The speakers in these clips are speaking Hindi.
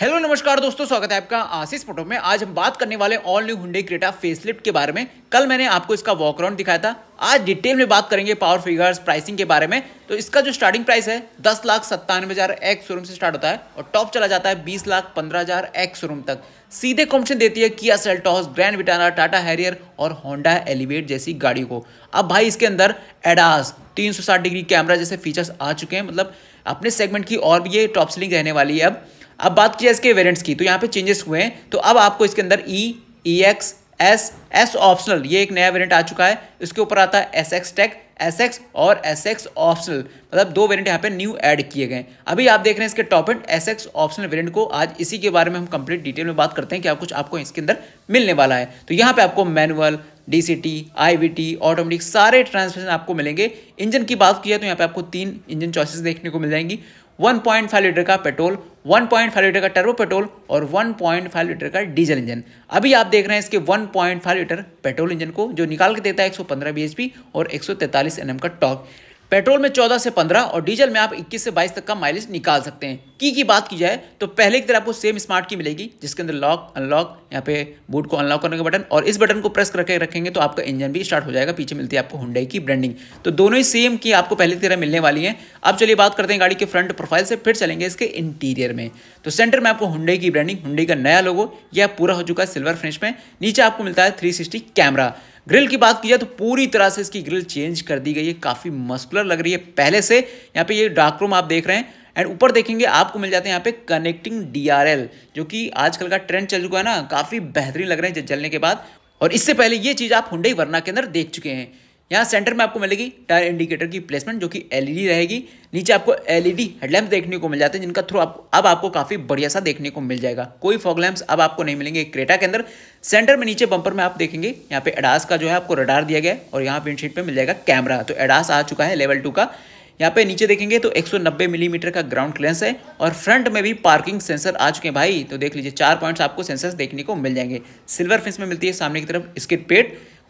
हेलो नमस्कार दोस्तों स्वागत है आपका आशीष फोटो में आज हम बात करने वाले all new Hyundai Creta facelift के बारे में कल मैंने आपको इसका वॉकराउंड दिखाया था आज डिटेल में बात करेंगे पावर फिगर्स प्राइसिंग के बारे में तो इसका जो स्टार्टिंग प्राइस है दस लाख सत्तानवे हज़ार एक शोरूम से स्टार्ट होता है और टॉप चला जाता है बीस लाख पंद्रह हज़ार एक शोरूम तक सीधे कॉम्पिटन देती है Kia Seltos Grand Vitara Tata Harrier और होंडा एलिवेट जैसी गाड़ियों को अब भाई इसके अंदर एडास तीन डिग्री कैमरा जैसे फीचर्स आ चुके हैं मतलब अपने सेगमेंट की और भी ये टॉप सेलिंग रहने वाली है अब अब बात की जाए इसके वेरियंट्स की तो यहाँ पे चेंजेस हुए हैं तो अब आपको इसके अंदर E E X S S optional ये एक नया वेरियंट आ चुका है इसके ऊपर आता है S X tech S X और एस एक्स ऑप्शनल मतलब दो वेरियंट यहाँ पे न्यू ऐड किए गए अभी आप देख रहे हैं इसके top end S X optional variant को आज इसी के बारे में हम कंप्लीट डिटेल में बात करते हैं कि आप कुछ आपको इसके अंदर मिलने वाला है तो यहाँ पे आपको manual D C T I V T automatic सारे ट्रांसमिशन आपको मिलेंगे इंजन की बात की है तो यहाँ पे आपको तीन इंजन चॉइसेस देखने को मिल जाएंगी 1.5 लीटर का पेट्रोल 1.5 लीटर का टर्बो पेट्रोल और 1.5 लीटर का डीजल इंजन अभी आप देख रहे हैं इसके 1.5 लीटर पेट्रोल इंजन को जो निकाल के देता है 115 पी और 143 एम का टॉक पेट्रोल में 14 से 15 और डीजल में आप 21 से 22 तक का माइलेज निकाल सकते हैं की की बात की जाए तो पहले की तरह आपको सेम स्मार्ट की मिलेगी जिसके अंदर लॉक अनलॉक यहाँ पे बूट को अनलॉक करने का बटन और इस बटन को प्रेस करके रखेंगे तो आपका इंजन भी स्टार्ट हो जाएगा पीछे मिलती है आपको हुंडई की ब्रांडिंग तो दोनों ही सेम की आपको पहले की तरह मिलने वाली है अब चलिए बात करते हैं गाड़ी के फ्रंट प्रोफाइल से फिर चलेंगे इसके इंटीरियर में तो सेंटर में आपको हुंडई की ब्रांडिंग हुंडई का नया लोगो यह पूरा हो चुका है सिल्वर फिनिश में नीचे आपको मिलता है थ्री कैमरा ग्रिल की बात की जाए तो पूरी तरह से इसकी ग्रिल चेंज कर दी गई है काफ़ी मस्कुलर लग रही है पहले से यहाँ पे ये डार्क रूम आप देख रहे हैं एंड ऊपर देखेंगे आपको मिल जाते हैं यहाँ पे कनेक्टिंग डीआरएल जो कि आजकल का ट्रेंड चल चुका है ना काफ़ी बेहतरीन लग रहे हैं जलने के बाद और इससे पहले ये चीज़ आप हुडई वरना के अंदर देख चुके हैं यहाँ सेंटर में आपको मिलेगी टायर इंडिकेटर की प्लेसमेंट जो कि एलईडी रहेगी नीचे आपको एलईडी हेडलैम्प देखने को मिल जाते हैं जिनका थ्रू आप अब आपको काफ़ी बढ़िया सा देखने को मिल जाएगा कोई फॉग लैम्प्स अब आपको नहीं मिलेंगे क्रेटा के अंदर सेंटर में नीचे बंपर में आप देखेंगे यहाँ पे एडास का जो है आपको रडार दिया गया और यहाँ विंडशीट पर मिल जाएगा कैमरा तो एडास आ चुका है लेवल टू का यहाँ पे नीचे देखेंगे तो एक मिलीमीटर का ग्राउंड क्लेंस है और फ्रंट में भी पार्किंग सेंसर आ चुके हैं भाई तो देख लीजिए चार पॉइंट्स आपको सेंसर देखने को मिल जाएंगे सिल्वर फिंस में मिलती है सामने की तरफ स्किट पेड़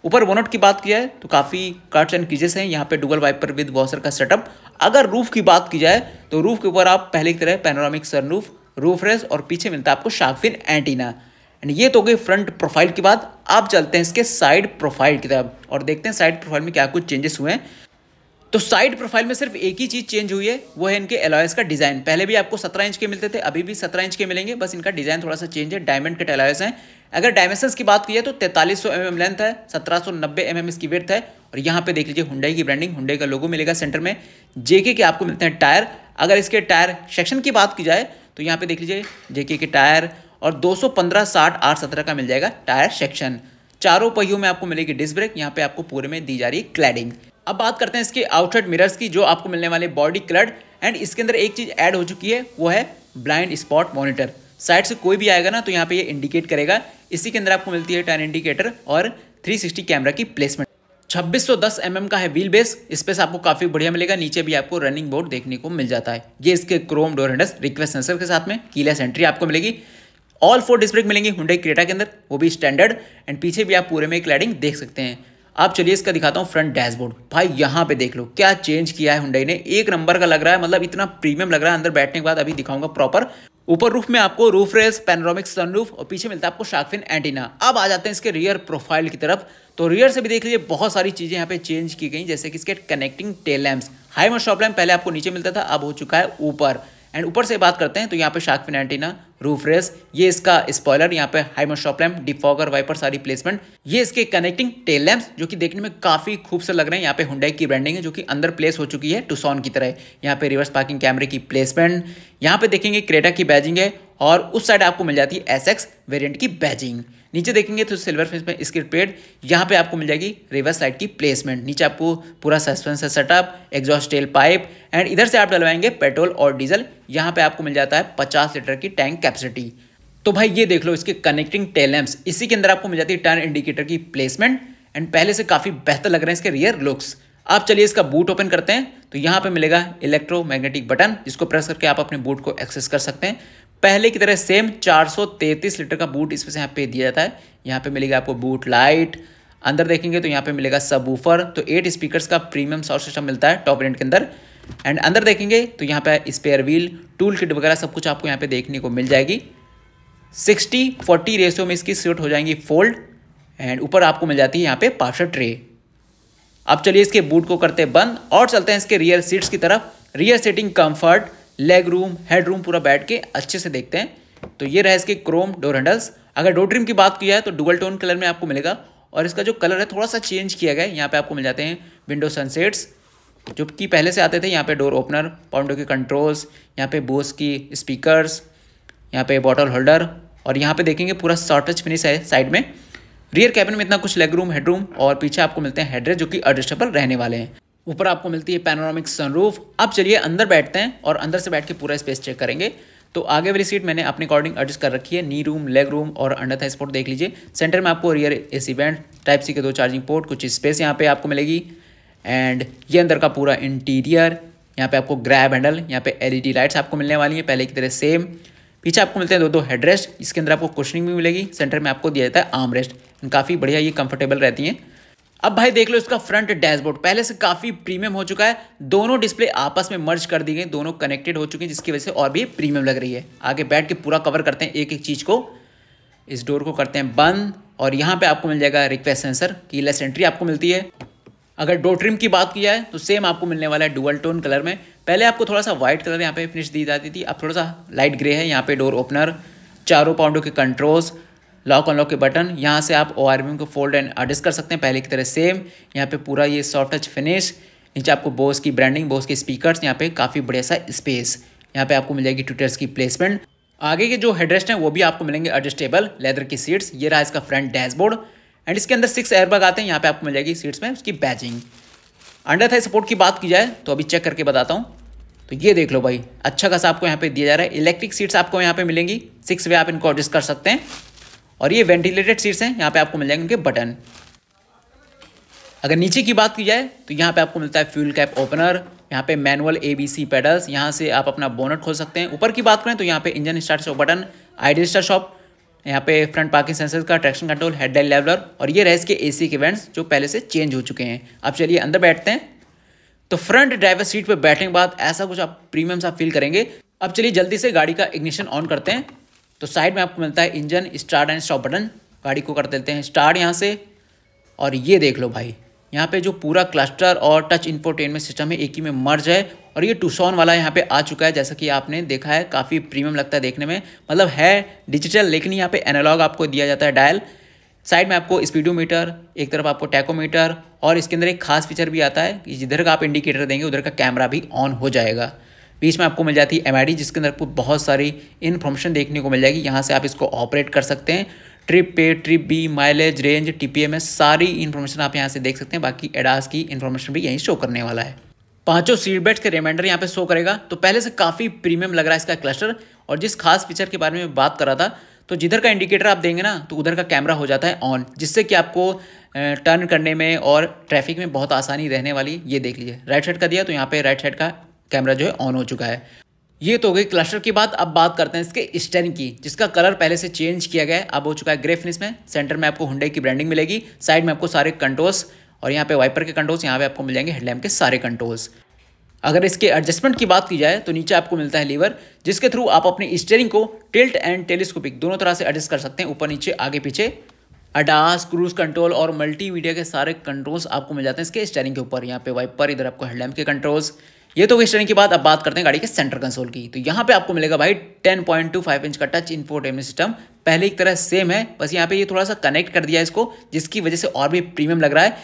ऊपर वोनट की बात की जाए तो काफ़ी कट्स एंड कीजेस हैं यहाँ पे डुगल वाइपर विद वॉशर का सेटअप अगर रूफ की बात की जाए तो रूफ के ऊपर आप पहले की तरह पैनोरामिक सनरूफ रूफ रेस और पीछे मिलता है आपको शार्कफिन एंटीना एंड ये तो गई फ्रंट प्रोफाइल की बात आप चलते हैं इसके साइड प्रोफाइल की तरफ और देखते हैं साइड प्रोफाइल में क्या कुछ चेंजेस हुए हैं तो साइड प्रोफाइल में सिर्फ एक ही चीज़ चेंज हुई है वो है इनके एलॉयस का डिज़ाइन पहले भी आपको सत्रह इंच के मिलते थे अभी भी सत्रह इंच के मिलेंगे बस इनका डिज़ाइन थोड़ा सा चेंज है डायमंड कट एलॉयस हैं अगर डायमेंशन की बात की है तो तैतालीस सौ mm लेंथ है सत्रह सौ नब्बे mm इसकी वेथ है और यहाँ पे देख लीजिए हुंडई की ब्रांडिंग हुंडई का लोगो मिलेगा सेंटर में जेके के आपको मिलते हैं टायर अगर इसके टायर सेक्शन की बात की जाए तो यहाँ पे देख लीजिए जेके के टायर और दो सौ पंद्रह साठ आठ सत्रह का मिल जाएगा टायर सेक्शन चारों पहियों में आपको मिलेगी डिस्क ब्रेक यहाँ पे आपको पूरे में दी जा रही है क्लैडिंग अब बात करते हैं इसके आउटसाइड मिरर्स की जो आपको मिलने वाले बॉडी कलर्ड एंड इसके अंदर एक चीज़ ऐड हो चुकी है वो है ब्लाइंड स्पॉट मॉनिटर साइड से कोई भी आएगा ना तो यहाँ पे ये इंडिकेट करेगा इसी के अंदर आपको मिलती है टर्न इंडिकेटर और 360 कैमरा की प्लेसमेंट 2610 mm का है व्हील बेस स्पेस आपको काफ़ी बढ़िया मिलेगा नीचे भी आपको रनिंग बोर्ड देखने को मिल जाता है ये इसके chrome door handles request sensor के साथ में कीलेस एंट्री आपको मिलेगी ऑल फोर डिस्प्ले मिलेंगी हुडे क्रेटा के अंदर वो भी स्टैंडर्ड एंड पीछे भी आप पूरे में एक देख सकते हैं आप चलिए इसका दिखाता हूँ फ्रंट डैशबोर्ड भाई यहाँ पे देख लो क्या चेंज किया है हुंडई ने एक नंबर का लग रहा है मतलब इतना प्रीमियम लग रहा है अंदर बैठने के बाद अभी दिखाऊंगा प्रॉपर ऊपर रूफ में आपको रूफ रेस पेनरोमिक सनरूफ और पीछे मिलता है आपको शार्कफिन एंटीना अब आ जाते हैं इसके रियर प्रोफाइल की तरफ तो रियर से भी देख लीजिए बहुत सारी चीज़ें यहाँ पे चेंज की गई जैसे कि इसके connecting tail lamp high mount stop lamp पहले आपको नीचे मिलता था अब हो चुका है ऊपर एंड ऊपर से बात करते हैं तो यहाँ पे शार्कफिन एंटीना रूफ रेस ये इसका स्पॉयलर यहाँ पे high mount stop lamp defogger wiper सारी प्लेसमेंट ये इसके कनेक्टिंग टेल लैम्प जो कि देखने में काफी खूबसूरत लग रहे हैं यहाँ पे हुडाई की ब्रांडिंग है जो कि अंदर प्लेस हो चुकी है टूसॉन की तरह यहाँ पे रिवर्स पार्किंग कैमरे की प्लेसमेंट यहाँ पे देखेंगे क्रेटा की बैजिंग है और उस साइड आपको मिल जाती है एस वेरियंट की बैजिंग नीचे देखेंगे तो सिल्वर फिश में स्किट पेड यहाँ पे आपको मिल जाएगी रिवर्स साइड की प्लेसमेंट नीचे आपको पूरा सस्पेंस है setup exhaust tail pipe and इधर से आप डलवाएंगे पेट्रोल और डीजल यहाँ पे आपको मिल जाता है पचास लीटर की टैंक कैपेसिटी तो भाई ये देख लो इसके कनेक्टिंग टेलम्स इसी के अंदर आपको मिल जाती है टर्न इंडिकेटर की प्लेसमेंट एंड पहले से काफ़ी बेहतर लग रहे हैं इसके रियर लुक्स आप चलिए इसका बूट ओपन करते हैं तो यहाँ पे मिलेगा इलेक्ट्रोमैग्नेटिक बटन जिसको प्रेस करके आप अपने बूट को एक्सेस कर सकते हैं पहले की तरह सेम 433 लीटर का बूट इसमें से यहाँ पे दिया जाता है यहाँ पे मिलेगा आपको बूट लाइट अंदर देखेंगे तो यहाँ पे मिलेगा सब ऊफर तो एट स्पीकर्स का प्रीमियम साउंड सिस्टम मिलता है टॉप रेंट के अंदर एंड अंदर देखेंगे तो यहाँ पे स्पेयर व्हील टूल किट वगैरह सब कुछ आपको यहाँ पे देखने को मिल जाएगी सिक्सटी फोर्टी रेशियो में इसकी सीट हो जाएंगी फोल्ड एंड ऊपर आपको मिल जाती है यहाँ पे पार्सल ट्रे अब चलिए इसके बूट को करते बंद और चलते हैं इसके रियर सीट्स की तरफ rear seating comfort leg room head room पूरा बैठ के अच्छे से देखते हैं तो ये रहा इसके क्रोम डोर हैंडल्स अगर डोर ट्रिम की बात की जाए तो डुबल टोन कलर में आपको मिलेगा और इसका जो कलर है थोड़ा सा चेंज किया गया है यहाँ पर आपको मिल जाते हैं विंडो सनसेट्स जो कि पहले से आते थे यहाँ पे डोर ओपनर पाउंडो के कंट्रोल्स यहाँ पे बोस की स्पीकर्स यहाँ पे बॉटल होल्डर और यहाँ पे देखेंगे पूरा शॉर्टेज फिनिश है साइड में रियर कैबिन में इतना कुछ लेग रूम हेड रूम और पीछे आपको मिलते हैं हेडरेस जो कि एडजस्टेबल रहने वाले हैं ऊपर आपको मिलती है पैनोरामिक सनरूफ अब चलिए अंदर बैठते हैं और अंदर से बैठ के पूरा स्पेस चेक करेंगे तो आगे वाली सीट मैंने अपने अकॉर्डिंग एडजस्ट कर रखी है नी रूम लेग रूम और अंडर था स्पोर्ट देख लीजिए सेंटर में आपको rear A C vent type C के दो चार्जिंग पोर्ट कुछ स्पेस यहाँ पे आपको मिलेगी एंड ये अंदर का पूरा इंटीरियर यहाँ पे आपको ग्रैब हैंडल यहाँ पे एलईडी लाइट्स आपको मिलने वाली हैं पहले की तरह सेम पीछे आपको मिलते हैं दो दो हेडरेस्ट इसके अंदर आपको कुशनिंग भी मिलेगी सेंटर में आपको दिया जाता है आर्म रेस्ट काफ़ी बढ़िया ये कंफर्टेबल रहती हैं अब भाई देख लो इसका फ्रंट डैशबोर्ड पहले से काफ़ी प्रीमियम हो चुका है दोनों डिस्प्ले आपस में मर्ज कर दी गई दोनों कनेक्टेड हो चुके हैं जिसकी वजह से और भी प्रीमियम लग रही है आगे बैठ के पूरा कवर करते हैं एक एक चीज़ को इस डोर को करते हैं बंद और यहाँ पे आपको मिल जाएगा request sensor keyless entry आपको मिलती है अगर डोर ट्रिम की बात किया है तो सेम आपको मिलने वाला है डुअल टोन कलर में पहले आपको थोड़ा सा व्हाइट कलर यहाँ पे फिनिश दी जाती थी अब थोड़ा सा लाइट ग्रे है यहाँ पे डोर ओपनर चारों पाउंडों के कंट्रोल्स लॉक अनलॉक के बटन यहाँ से आप ओ को फोल्ड एंड एडजस्ट कर सकते हैं पहले की तरह सेम यहाँ पे पूरा ये सॉफ्ट टच फिनिश नीचे आपको बोस की ब्रांडिंग बोस के स्पीकर्स यहाँ पे काफ़ी बढ़िया सा स्पेस यहाँ पे आपको मिल जाएगी ट्विटर्स की प्लेसमेंट आगे के जो हेडरेस्ट हैं वो भी आपको मिलेंगे एडजस्टेबल लेदर की सीट्स ये रहा इसका फ्रंट डैशबोर्ड एंड इसके अंदर सिक्स एयरबैग आते हैं यहाँ पर आपको मिल जाएगी सीट्स में उसकी बैचिंग अंडर थाई सपोर्ट की बात की जाए तो अभी चेक करके बताता हूँ तो ये देख लो भाई अच्छा खासा आपको यहाँ पे दिया जा रहा है इलेक्ट्रिक सीट्स आपको यहाँ पे मिलेंगी सिक्स वे आप इनको एडजस्ट कर सकते हैं और ये वेंटिलेटेड सीट्स हैं यहाँ पे आपको मिल जाएंगे उनके बटन अगर नीचे की बात की जाए तो यहाँ पे आपको मिलता है फ्यूल कैप ओपनर यहाँ पे manual A B C paddles यहाँ से आप अपना बोनट खोल सकते हैं ऊपर की बात करें तो यहाँ पे engine start stop button idle start stop यहाँ पे फ्रंट पार्किंग सेंसर का ट्रैक्शन कंट्रोल डाइल लेवलर और ये रहे इसके एसी के इवेंट्स जो पहले से चेंज हो चुके हैं अब चलिए अंदर बैठते हैं तो फ्रंट ड्राइवर सीट पर बैठने के बाद ऐसा कुछ आप प्रीमियम आप फील करेंगे अब चलिए जल्दी से गाड़ी का इग्निशन ऑन करते हैं तो साइड में आपको मिलता है engine start and stop button गाड़ी को कर देते हैं स्टार्ट यहाँ से और ये देख लो भाई यहाँ पे जो पूरा क्लस्टर और टच इन्फोटेनमेंट सिस्टम है एक ही में मर्ज है और ये टूसॉन वाला यहाँ पे आ चुका है जैसा कि आपने देखा है काफ़ी प्रीमियम लगता है देखने में मतलब है डिजिटल लेकिन यहाँ पे एनालॉग आपको दिया जाता है डायल साइड में आपको स्पीडोमीटर एक तरफ आपको टैकोमीटर और इसके अंदर एक खास फीचर भी आता है कि जिधर का आप इंडिकेटर देंगे उधर का कैमरा भी ऑन हो जाएगा बीच में आपको मिल जाती है एम जिसके अंदर आपको बहुत सारी इन्फॉर्मेशन देखने को मिल जाएगी यहाँ से आप इसको ऑपरेट कर सकते हैं ट्रिप पे trip B mileage range T सारी इन्फॉर्मेशन आप यहाँ से देख सकते हैं बाकी एडास की इन्फॉर्मेशन भी यहीं शो करने वाला है पांचों सीट बेल्ट के रिमाइंडर यहाँ पे शो करेगा तो पहले से काफ़ी प्रीमियम लग रहा है इसका क्लस्टर और जिस खास फीचर के बारे में बात कर रहा था तो जिधर का इंडिकेटर आप देंगे ना तो उधर का कैमरा हो जाता है ऑन जिससे कि आपको टर्न करने में और ट्रैफिक में बहुत आसानी रहने वाली ये देख लीजिए राइट साइड का दिया तो यहाँ पे राइट साइड का कैमरा जो है ऑन हो चुका है ये तो हो गई क्लस्टर की बात अब बात करते हैं इसके स्टैंड की जिसका कलर पहले से चेंज किया गया है अब हो चुका है ग्रे फिनिश में सेंटर में आपको हुंडई की ब्रांडिंग मिलेगी साइड में आपको सारे कंट्रोल्स और यहाँ पे वाइपर के कंट्रोल्स यहाँ पे आपको मिल जाएंगे हेडलैम्प के सारे कंट्रोल्स अगर इसके एडजस्टमेंट की बात की जाए तो नीचे आपको मिलता है लीवर जिसके थ्रू आप अपनी स्टेयरिंग को टिल्ट एंड टेलीस्कोपिक दोनों तरह से एडजस्ट कर सकते हैं ऊपर नीचे आगे पीछे अडास क्रूज कंट्रोल और मल्टीमीडिया के सारे कंट्रोल्स आपको मिल जाते हैं इसके स्टेयरिंग के ऊपर यहाँ पे वाइपर इधर आपको हेडलैम्प के कंट्रोल्स ये तो वेस्टर्न की बात अब बात करते हैं गाड़ी के सेंटर कंसोल की तो यहाँ पे आपको मिलेगा भाई 10.25 इंच का टच इन्फोटेनमेंट सिस्टम पहले की तरह सेम है बस यहाँ पे ये थोड़ा सा कनेक्ट कर दिया है इसको जिसकी वजह से और भी प्रीमियम लग रहा है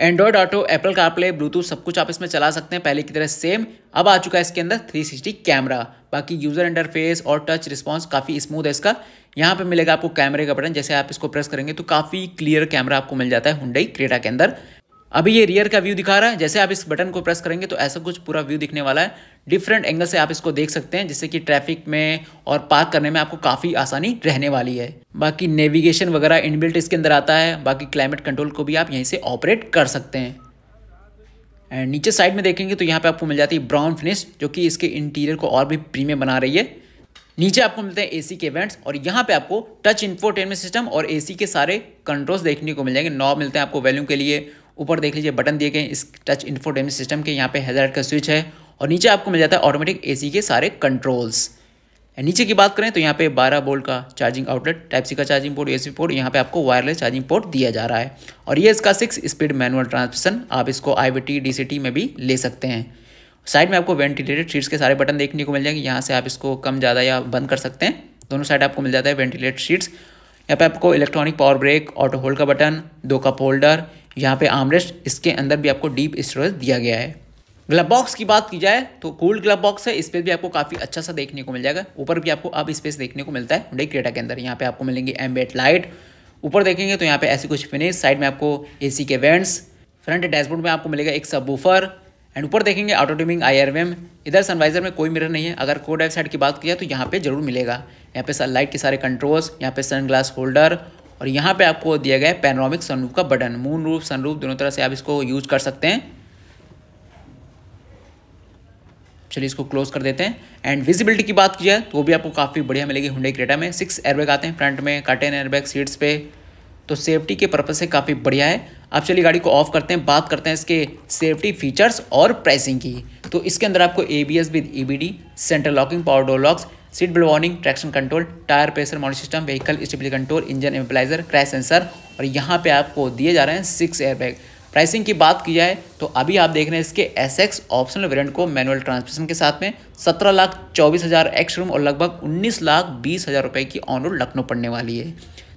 Android Auto Apple CarPlay Bluetooth सब कुछ आप इसमें चला सकते हैं पहले की तरह सेम अब आ चुका है इसके अंदर थ्री सिक्सटी कैमरा बाकी यूज़र इंटरफेस और टच रिस्पॉन्स काफ़ी स्मूथ है इसका यहाँ पे मिलेगा आपको कैमरे का बटन जैसे आप इसको प्रेस करेंगे तो काफ़ी क्लियर कैमरा आपको मिल जाता है हुंडई क्रेटा के अंदर अभी ये रियर का व्यू दिखा रहा है जैसे आप इस बटन को प्रेस करेंगे तो ऐसा कुछ पूरा व्यू दिखने वाला है डिफरेंट एंगल से आप इसको देख सकते हैं जिससे कि ट्रैफिक में और पार्क करने में आपको काफ़ी आसानी रहने वाली है बाकी नेविगेशन वगैरह इनबिल्ट इसके अंदर आता है बाकी क्लाइमेट कंट्रोल को भी आप यहीं से ऑपरेट कर सकते हैं एंड नीचे साइड में देखेंगे तो यहाँ पे आपको मिल जाती है ब्राउन फिनिश जो कि इसके इंटीरियर को और भी प्रीमियम बना रही है नीचे आपको मिलते हैं एसी के इवेंट्स और यहाँ पे आपको टच इन्फोटेनमेंट सिस्टम और एसी के सारे कंट्रोल्स देखने को मिल जाएंगे नॉब मिलते हैं आपको वैल्यू के लिए ऊपर देख लीजिए बटन दिए गए इस टच इन्फोटेनमेंट सिस्टम के यहाँ पे हेडलाइट का स्विच है और नीचे आपको मिल जाता है ऑटोमेटिक एसी के सारे कंट्रोल्स नीचे की बात करें तो यहाँ पे 12 बोल्ट का चार्जिंग आउटलेट टाइप सी का चार्जिंग पोर्ट एसी पोर्ट यहाँ पे आपको वायरलेस चार्जिंग पोर्ट दिया जा रहा है और ये इसका सिक्स स्पीड मैनुअल ट्रांसमिशन आप इसको आईवीटी डीसीटी में भी ले सकते हैं साइड में आपको वेंटिलेटेड शीट्स के सारे बटन देखने को मिल जाएंगे यहाँ से आप इसको कम ज़्यादा या बंद कर सकते हैं दोनों साइड आपको मिल जाता है वेंटिलेटेड सीट्स यहाँ पे आपको electronic power brake auto hold का बटन दो कप होल्डर यहाँ पे आमरेस्ट इसके अंदर भी आपको डीप स्टोरेज दिया गया है ग्लब बॉक्स की बात की जाए तो कूल्ड ग्लब बॉक्स है पर भी आपको काफ़ी अच्छा सा देखने को मिल जाएगा ऊपर भी आपको अब स्पेस देखने को मिलता है हुडई क्रेटा के अंदर यहाँ पे आपको मिलेंगी एम्बेट लाइट ऊपर देखेंगे तो यहाँ पे ऐसी कुछ फिनिश साइड में आपको एसी के वेंट्स फ्रंट डैशबोर्ड में आपको मिलेगा एक सब बूफर एंड ऊपर देखेंगे ऑटो ट्यूमिंग आई इधर सनवाइजर में कोई मिरर नहीं है अगर कोड साइड की बात की जाए तो यहाँ पे जरूर मिलेगा यहाँ पे लाइट के सारे कंट्रोल्स यहाँ पे सन ग्लास होल्डर और यहाँ पे आपको दिया गया है पैनोरामिक सनरूफ का बटन मून रूफ सनरूफ दोनों तरह से आप इसको यूज कर सकते हैं चलिए इसको क्लोज कर देते हैं एंड विजिबिलिटी की बात की जाए तो वो भी आपको काफ़ी बढ़िया मिलेगी हुडे क्रेटा में सिक्स एयरबैग आते हैं फ्रंट में कर्टेन एयरबैग सीट्स पे तो सेफ्टी के पर्पज़ से काफ़ी बढ़िया है आप चलिए गाड़ी को ऑफ करते हैं बात करते हैं इसके सेफ्टी फीचर्स और प्राइसिंग की तो इसके अंदर आपको A B S with E B D central locking power door locks seat belt warning traction control tyre pressure model system vehicle stability control engine immobiliser crash sensor और यहाँ पे आपको दिए जा रहे हैं सिक्स एयरबैग प्राइसिंग की बात की जाए तो अभी आप देख रहे हैं इसके एस एक्स ऑप्शनल वेरियंट को मैनुअल ट्रांसमिशन के साथ में सत्रह लाख चौबीस हज़ार एक्स रूम और लगभग उन्नीस लाख बीस हज़ार रुपये की ऑन रोड लखनऊ पड़ने वाली है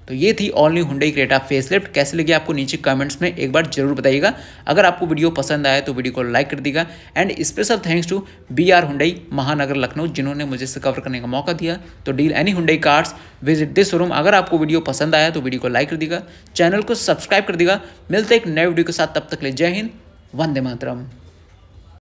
तो ये थी all new Hyundai Creta facelift कैसे लगी आपको नीचे कमेंट्स में एक बार जरूर बताइएगा अगर आपको वीडियो पसंद आया तो वीडियो को लाइक कर दीगा and special thanks to B R Hyundai Mahanagar Lucknow जिन्होंने मुझे इसे कवर करने का मौका दिया तो deal any Hyundai cars visit this showroom अगर आपको वीडियो पसंद आया तो वीडियो को लाइक कर देगा चैनल को सब्सक्राइब कर देगा मिलते एक नए वीडियो के साथ तब तक ले जय हिंद वंदे मातरम